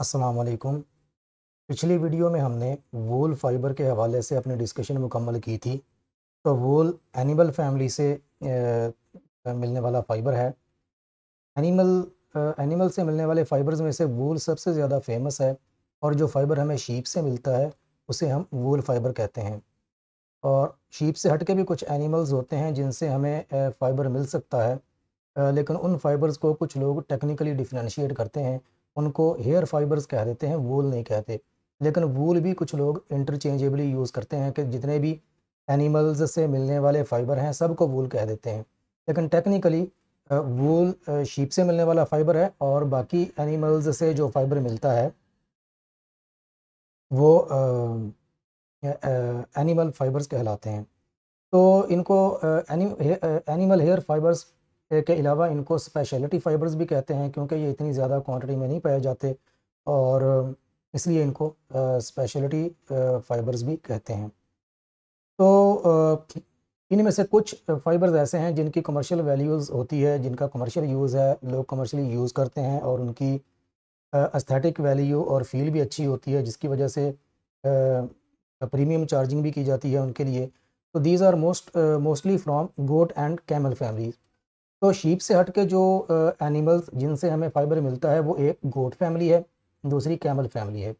असलकुम पिछली वीडियो में हमने वूल फाइबर के हवाले से अपनी डिस्कशन मुकम्मल की थी तो वोल एनिमल फैमिली से ए, मिलने वाला फ़ाइबर है एनिमल एनिमल से मिलने वाले फ़ाइबर्स में से वूल सबसे ज़्यादा फेमस है और जो फ़ाइबर हमें शीप से मिलता है उसे हम वूल फाइबर कहते हैं और शीप से हट के भी कुछ एनिमल्स होते हैं जिनसे हमें फ़ाइबर मिल सकता है लेकिन उन फाइबर्स को कुछ लोग टेक्निकली डिफ्रेंशिएट करते हैं उनको हेयर फाइबर्स कह देते हैं वूल नहीं कहते लेकिन वूल भी कुछ लोग इंटरचेंजेबली यूज़ करते हैं कि जितने भी एनिमल्स से मिलने वाले फ़ाइबर हैं सबको वूल कह देते हैं लेकिन टेक्निकली वूल शीप से मिलने वाला फ़ाइबर है और बाकी एनिमल्स से जो फ़ाइबर मिलता है वो एनिमल फाइबर्स कहलाते हैं तो इनको एनिमल हेयर फाइबर्स के अलावा इनको स्पेशलिटी फ़ाइबर्स भी कहते हैं क्योंकि ये इतनी ज़्यादा क्वांटिटी में नहीं पाए जाते और इसलिए इनको स्पेशलिटी फ़ाइबर्स भी कहते हैं तो इनमें से कुछ फ़ाइबर्स ऐसे हैं जिनकी कमर्शियल वैल्यूज़ होती है जिनका कमर्शियल यूज़ है लोग कमर्शियली यूज़ करते हैं और उनकी एस्थेटिक वैल्यू और फील भी अच्छी होती है जिसकी वजह से प्रीमियम चार्जिंग भी की जाती है उनके लिए तो these are most mostly from goat and camel families तो शीप से हट के जो एनिमल्स जिनसे हमें फाइबर मिलता है वो एक गोट फैमिली है दूसरी कैमल फैमिली है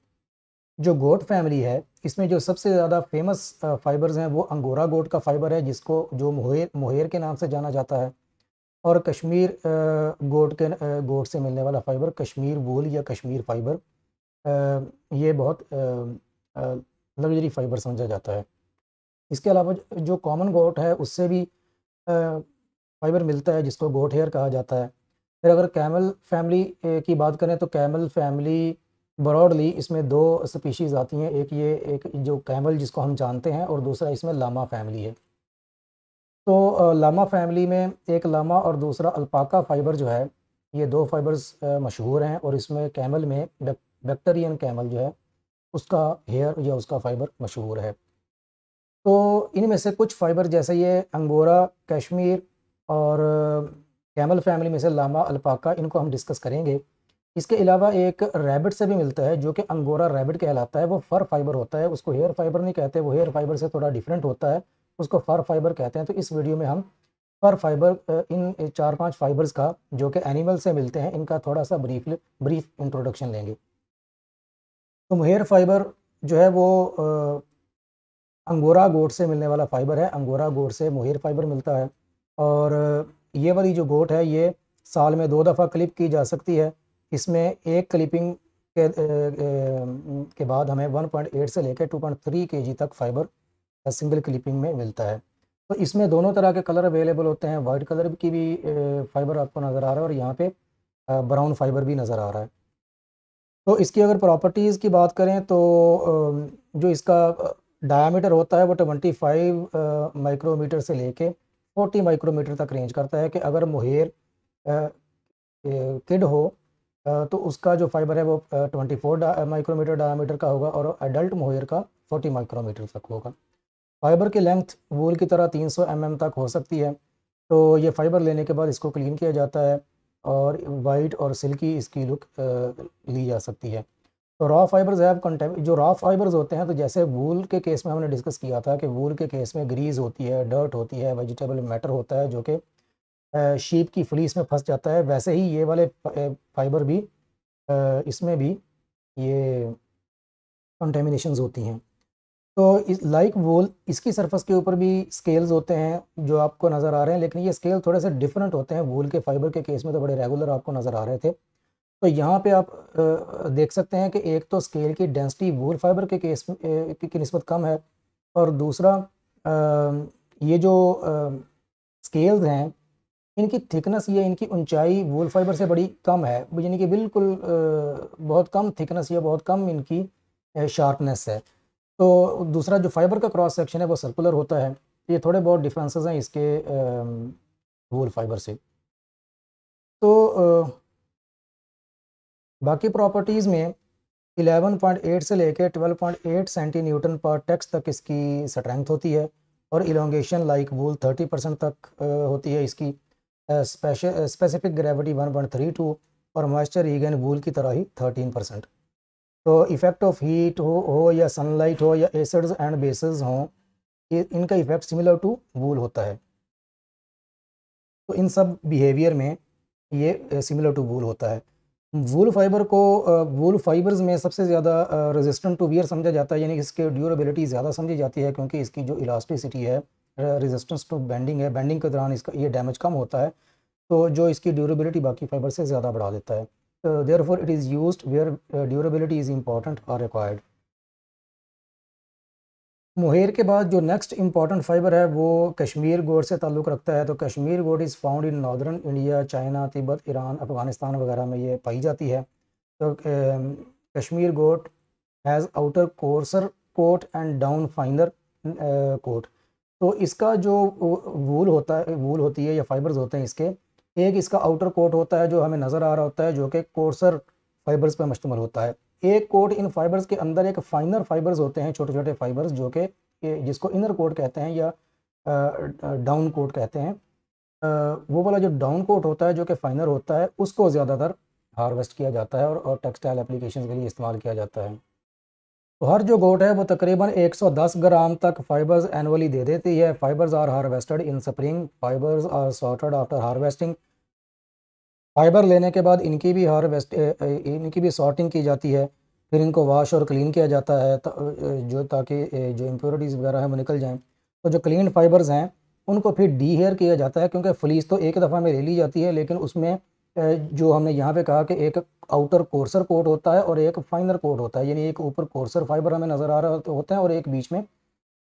जो गोट फैमिली है इसमें जो सबसे ज़्यादा फेमस फाइबर्स हैं वो अंगोरा गोट का फाइबर है जिसको जो मोहेर मोहेर के नाम से जाना जाता है और कश्मीर गोट के गोट से मिलने वाला फ़ाइबर कश्मीर वूल या कश्मीर फाइबर ये बहुत लग्जरी फाइबर समझा जाता है इसके अलावा जो कॉमन गोट है उससे भी फाइबर मिलता है जिसको गोट हेयर कहा जाता है फिर अगर कैमल फैमिली की बात करें तो कैमल फैमिली ब्रॉडली इसमें दो स्पीशीज़ आती हैं एक ये एक जो कैमल जिसको हम जानते हैं और दूसरा इसमें लामा फैमिली है तो लामा फैमिली में एक लामा और दूसरा अल्पाका फाइबर जो है ये दो फाइबर्स मशहूर हैं और इसमें कैमल में बैक्टेरियन कैमल जो है उसका हेयर या उसका फाइबर मशहूर है तो इनमें से कुछ फाइबर जैसे ये अंगोरा कश्मीर और कैमल फैमिली में से लामा अल्पाका इनको हम डिस्कस करेंगे इसके अलावा एक रैबिट से भी मिलता है जो कि अंगोरा रैबिट कहलाता है वो फर फाइबर होता है उसको हेयर फाइबर नहीं कहते वो हेयर फाइबर से थोड़ा डिफरेंट होता है उसको फर फाइबर कहते हैं तो इस वीडियो में हम फर फाइबर इन चार पांच फाइबर्स का जो कि एनिमल से मिलते हैं इनका थोड़ा सा ब्रीफ ब्रीफ इंट्रोडक्शन लेंगे तो हेयर फाइबर जो है वो अंगोरा गोट से मिलने वाला फाइबर है अंगोरा गोट से मोहेर फाइबर मिलता है और ये वाली जो गोट है ये साल में दो दफ़ा क्लिप की जा सकती है इसमें एक क्लिपिंग के के बाद हमें 1.8 से लेकर 2.3 जी तक फाइबर सिंगल क्लिपिंग में मिलता है तो इसमें दोनों तरह के कलर अवेलेबल होते हैं वाइट कलर की भी फाइबर आपको नज़र आ रहा है और यहाँ पे ब्राउन फाइबर भी नज़र आ रहा है तो इसकी अगर प्रॉपर्टीज़ की बात करें तो जो इसका डायामीटर होता है वो 25 माइक्रोमीटर से लेके 40 माइक्रोमीटर तक रेंज करता है कि अगर मोहेर किड हो तो उसका जो फाइबर है वो 24 माइक्रोमीटर डायमीटर का होगा और एडल्ट मोहेर का 40 माइक्रोमीटर तक होगा फाइबर की लेंथ वूल की तरह 300 सौ mm तक हो सकती है तो ये फाइबर लेने के बाद इसको क्लीन किया जाता है और वाइट और सिल्की इसकी लुक ली जा सकती है तो रॉ फाइबर्स हैव कंटेम जो रॉ फाइबर्स होते हैं तो जैसे वूल के केस में हमने डिस्कस किया था कि वूल के केस में ग्रीस होती है डर्ट होती है वेजिटेबल मैटर होता है जो कि शीप की फ्लीस में फंस जाता है वैसे ही ये वाले फाइबर भी इसमें भी ये कंटेमिनेशन होती हैं तो इस लाइक वोल इसकी सरफेस के ऊपर भी स्केल्स होते हैं जो आपको नज़र आ रहे हैं लेकिन ये स्केल थोड़े से डिफरेंट होते हैं वोल के फाइबर के केस में तो बड़े रेगुलर आपको नज़र आ रहे थे तो यहाँ पे आप देख सकते हैं कि एक तो स्केल की डेंसिटी वूल फाइबर के केस की नस्बत कम है और दूसरा ये जो स्केल्स हैं इनकी थिकनेस या इनकी ऊंचाई वूल फाइबर से बड़ी कम है यानी कि बिल्कुल बहुत कम थिकनेस या बहुत कम इनकी शार्पनेस है तो दूसरा जो फाइबर का क्रॉस सेक्शन है वो सर्कुलर होता है ये थोड़े बहुत डिफरेंसेस हैं इसके वूल फाइबर से तो बाकी प्रॉपर्टीज़ में 11.8 से लेकर 12.8 सेंटी न्यूटन पर टेक्स तक इसकी स्ट्रेंथ होती है और इलोंगेशन लाइक वूल 30 परसेंट तक होती है इसकी स्पेशल स्पेसिफिक ग्रेविटी 1.32 और मॉइस्चर ईगन वूल की तरह ही 13 परसेंट तो इफ़ेक्ट ऑफ हीट हो हो या सनलाइट हो या एसिड्स एंड बेसिस हों इनका इफ़ेक्ट सिमिलर टू वूल होता है तो इन सब बिहेवियर में ये सिमिलर टू वूल होता है वूल फाइबर को वूल फाइबर्स में सबसे ज़्यादा रेजिस्टेंट टू वियर समझा जाता है यानी इसके ड्यूरेबिलिटी ज़्यादा समझी जाती है क्योंकि इसकी जो इलास्टिसिटी है रेजिस्टेंस टू बैंडिंग है बैंडिंग के दौरान इसका ये डैमेज कम होता है तो जो इसकी ड्यूरेबिलिटी बाकी फाइबर से ज़्यादा बढ़ा देता है therefore it is used where durability is important और रिक्वायर्ड मोहेर के बाद जो नेक्स्ट इंपॉर्टेंट फाइबर है वो कश्मीर गोड से ताल्लुक़ रखता है तो cashmere goat is found in northern India China Tibet Iran Afghanistan वगैरह में ये पाई जाती है तो cashmere goat has outer coarser coat and down finer coat तो इसका जो वूल होता है वूल होती है या फाइबर्स होते हैं इसके एक इसका आउटर कोट होता है जो हमें नज़र आ रहा होता है जो कि कोर्सर फाइबर्स पर मुश्तमल होता है एक कोट इन फाइबर्स के अंदर एक फाइनर फाइबर्स होते हैं छोटे छोटे फाइबर्स जो कि जिसको इनर कोट कहते हैं या डाउन कोट कहते हैं वो वाला जो डाउन कोट होता है जो कि फाइनर होता है उसको ज़्यादातर हार्वेस्ट किया जाता है और, और टेक्सटाइल एप्लीकेशन के लिए इस्तेमाल किया जाता है तो हर जो गोट है वो तकरीबन 110 ग्राम तक फाइबर्स एनुअली दे देती है fibres are harvested in spring fibres are sorted after harvesting fibre लेने के बाद इनकी भी वेस्ट इनकी भी सॉर्टिंग की जाती है फिर इनको वॉश और क्लीन किया जाता है ता, जो ताकि जो इम्प्योरिटीज़ वगैरह हैं वो निकल जाएँ तो जो क्लीन फाइबर्स हैं उनको फिर डी हेयर किया जाता है क्योंकि फ्लीस तो एक दफ़ा में ले ली जाती है लेकिन उसमें जो हमने यहाँ पे कहा कि एक आउटर कोर्सर कोट होता है और एक फाइनर कोट होता है यानी एक ऊपर कोर्सर फाइबर हमें नज़र आ रहा होता है और एक बीच में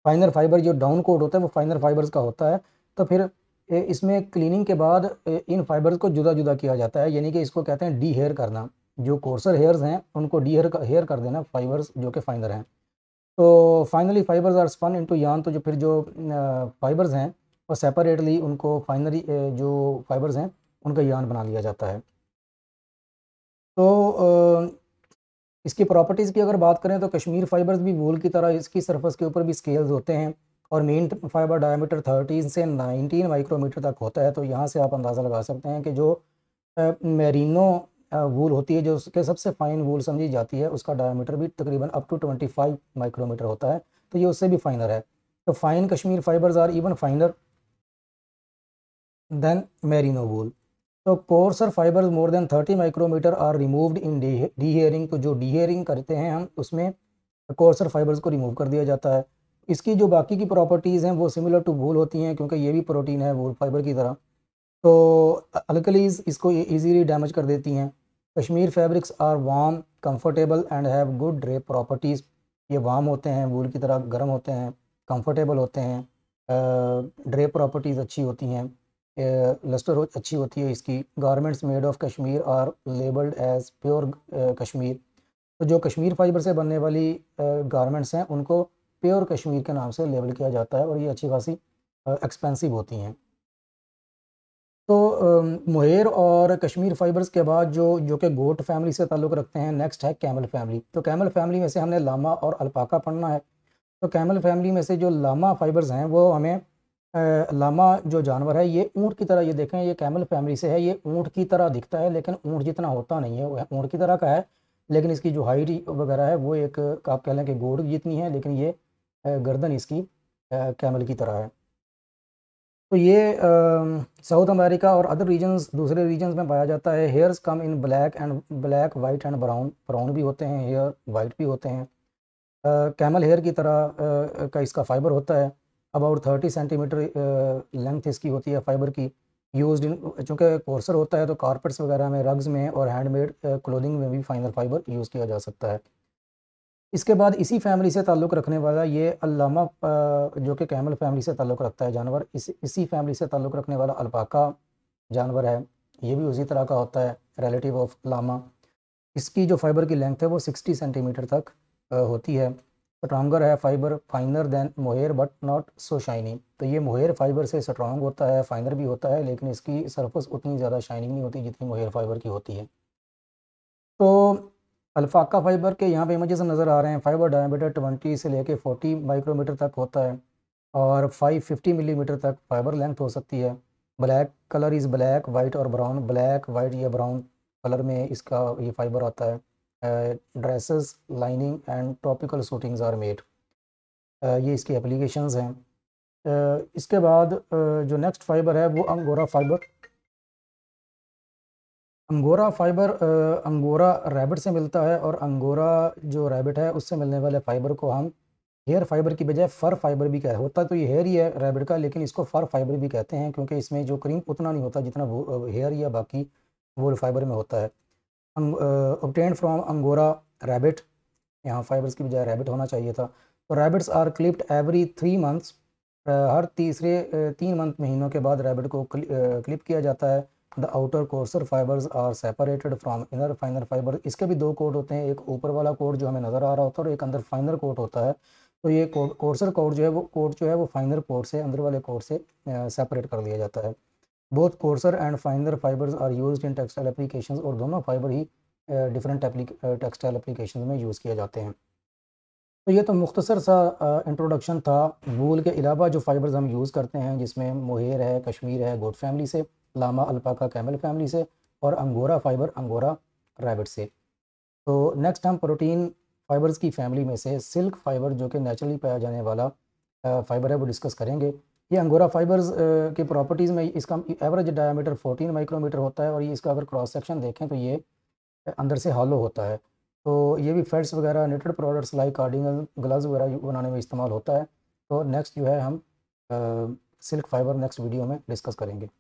फाइनर फाइबर जो डाउन कोट होता है वो फाइनर फाइबर्स का होता है तो फिर इसमें क्लीनिंग के बाद इन फाइबर्स को जुदा जुदा किया जाता है यानी कि इसको कहते हैं डी हेयर करना जो कोर्सर हेयर्स हैं उनको डी हेयर हेयर कर देना फाइबर्स जो कि फाइनर हैं तो finally fibres are spun into yarn तो जो फिर जो फाइबर्स हैं और सेपरेटली उनको फाइनली जो फाइबर्स हैं उनका यान बना लिया जाता है तो इसकी प्रॉपर्टीज़ की अगर बात करें तो कश्मीर फाइबर्स भी वूल की तरह इसकी सरफेस के ऊपर भी स्केल्स होते हैं और मेन फाइबर डायमीटर 13 से 19 माइक्रोमीटर तक होता है तो यहाँ से आप अंदाज़ा लगा सकते हैं कि जो मेरीनो वूल होती है जो उसके सबसे फाइन वूल समझी जाती है उसका डायमीटर भी तकरीबन अप टू 25 माइक्रोमीटर होता है तो ये उससे भी फाइनर है तो fine cashmere fibres are even finer than merino wool तो coarser fibres more than 30 micrometre are removed in dehairing तो जो डी हेयरिंग करते हैं हम उसमें कोर्सर फाइबर्स को रिमूव कर दिया जाता है इसकी जो बाकी की प्रॉपर्टीज़ हैं वो सिमिलर टू भूल होती हैं क्योंकि ये भी प्रोटीन है वो फाइबर की तरह तो अलकलीज़ इसको ईजीली e-, डैमेज कर देती हैं cashmere fabrics are warm comfortable and have good drape properties ये वाम होते हैं वूल की तरह गर्म होते हैं कम्फर्टेबल होते हैं ड्रे प्रॉपर्टीज़ अच्छी होती हैं लस्टर अच्छी होती है इसकी garments made of cashmere are labelled as pure cashmere तो जो कश्मीर फाइबर से बनने वाली गारमेंट्स हैं उनको प्योर कश्मीर के नाम से लेबल किया जाता है और ये अच्छी खासी एक्सपेंसिव होती हैं तो मोहेर और कश्मीर फाइबर्स के बाद जो जो कि गोट फैमिली से ताल्लुक़ रखते हैं नेक्स्ट है कैमल फैमिली तो कैमल फैमिली में से हमने लामा और अलपाका पढ़ना है तो कैमल फैमिली में से जो लामा फाइबर्स हैं वो हमें आ, लामा जो जानवर है ये ऊँट की तरह ये देखें ये कैमल फैमिली से है ये ऊँट की तरह दिखता है लेकिन ऊँट जितना होता नहीं है ऊँट की तरह का है लेकिन इसकी जो हाइट वगैरह है वो एक आप कह लें कि गोट जितनी है लेकिन ये गर्दन इसकी कैमल की तरह है तो ये साउथ अमेरिका और अदर रीजन्स दूसरे रीजन्स में पाया जाता है hairs come in black and black white and brown brown भी होते हैं हेयर वाइट भी होते हैं कैमल हेयर की तरह uh, का इसका फाइबर होता है अबाउट थर्टी सेंटीमीटर लेंथ इसकी होती है फाइबर की यूज इन चूँकि कोर्सर होता है तो कारपेट्स वगैरह में रग्स में और हैंडमेड क्लोथिंग में भी फाइनल फाइबर यूज़ किया जा सकता है इसके बाद इसी फैमिली से ताल्लुक़ रखने वाला ये अलामा जो कि कैमल फैमिली से ताल्लुक़ रखता है जानवर इस इसी फैमिली से ताल्लुक़ रखने वाला अल्पाका जानवर है ये भी उसी तरह का होता है रिलेटिव ऑफ लामा इसकी जो फाइबर की लेंथ है वो सिक्सटी सेंटीमीटर तक होती है स्ट्रांगर है fibre finer than mohair but not so shiny तो ये मोहेर फाइबर से स्ट्रांग होता है फाइनर भी होता है लेकिन इसकी सरफेस उतनी ज़्यादा शाइनिंग नहीं होती जितनी मोहेर फाइबर की होती है तो अल्फाका फाइबर के यहाँ पे इमेजेस नज़र आ रहे हैं फाइबर डायमीटर 20 से लेके 40 माइक्रोमीटर तक होता है और 550 मिलीमीटर mm तक फाइबर लेंथ हो सकती है black colour is black white और ब्राउन ब्लैक वाइट या ब्राउन कलर में इसका ये फाइबर आता है dresses lining and tropical suitings are made ये इसकी एप्लीकेशंस हैं इसके बाद जो नेक्स्ट फाइबर है वो angora fibre angora fibre angora rabbit से मिलता है और अंगोरा जो रैबिट है उससे मिलने वाले फाइबर को हम हेयर फाइबर की बजाय फ़र फाइबर भी कहते हैं होता तो ये हेयर ही है रैबिट का लेकिन इसको फ़र फाइबर भी कहते हैं क्योंकि इसमें जो क्रीम उतना नहीं होता जितना हेयर या बाकी वोल फाइबर में होता है obtained um, from angora rabbit यहाँ फाइबर्स की बजाय रैबिट होना चाहिए था तो rabbits are clipped every three months हर तीसरे तीन मंथ महीनों के बाद रैबिट को क्लिप किया जाता है the outer coarser fibres are separated from inner finer fibre इसके भी दो कोड होते हैं एक ऊपर वाला कोड जो हमें नज़र आ रहा होता है और एक अंदर फाइनर कोड होता है तो ये कोर्सर कोड जो है वो कोड जो है वो फाइनर कोड से अंदर वाले कोड से सेपरेट कर दिया जाता है both coarser and finer fibres are use in textile application और दोनों फाइबर ही डिफरेंट टेक्सटाइल एप्लीकेशन में यूज़ किए जाते हैं तो ये तो मुख्तसर सा इंट्रोडक्शन था वूल के अलावा जो फ़ाइबर्स हम यूज़ करते हैं जिसमें मोहेर है कश्मीर है गोड फैमिली से लामा अल्पाका कैमल फैमिली से और अंगोरा फाइबर अंगोरा रैबिट से तो नेक्स्ट हम प्रोटीन फाइबर्स की फैमिली में से सिल्क फाइबर जो कि नेचुरली पाया जाने वाला फाइबर है वो डिस्कस करेंगे ये अंगोरा फाइबर्स के प्रॉपर्टीज़ में इसका एवरेज डायमीटर 14 माइक्रोमीटर होता है और ये इसका अगर क्रॉस सेक्शन देखें तो ये अंदर से हॉलो होता है तो ये भी फैट्स वगैरह netted products like cardigan gloves वगैरह बनाने में इस्तेमाल होता है तो नेक्स्ट जो है हम सिल्क फाइबर नेक्स्ट वीडियो में डिस्कस करेंगे